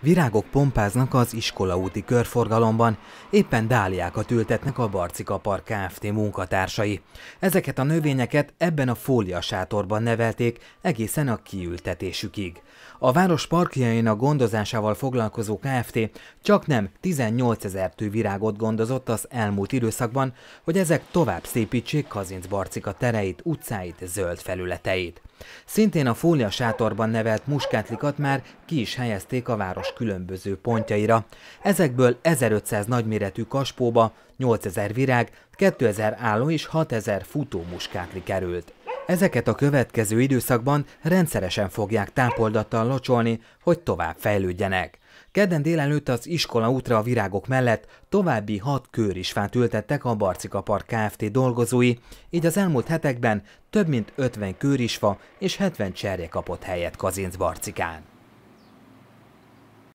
Virágok pompáznak az iskolaúti körforgalomban, éppen dáliákat ültetnek a Barcika Park Kft. munkatársai. Ezeket a növényeket ebben a fóliasátorban nevelték egészen a kiültetésükig. A város parkjain a gondozásával foglalkozó Kft. csak nem 18 ezer tű virágot gondozott az elmúlt időszakban, hogy ezek tovább szépítsék Kazinc Barcika tereit, utcáit, zöld felületeit. Szintén a fólia sátorban nevelt muskátlikat már ki is helyezték a város különböző pontjaira. Ezekből 1500 nagyméretű kaspóba 8000 virág, 2000 álló és 6000 futó muskátli került. Ezeket a következő időszakban rendszeresen fogják tápoldattal locsolni, hogy tovább fejlődjenek. Kedden délelőtt az iskola útra a virágok mellett további hat fát ültettek a Barcika Park Kft. dolgozói, így az elmúlt hetekben több mint 50 kőrisfa és 70 cserje kapott helyet Kazinc Barcikán.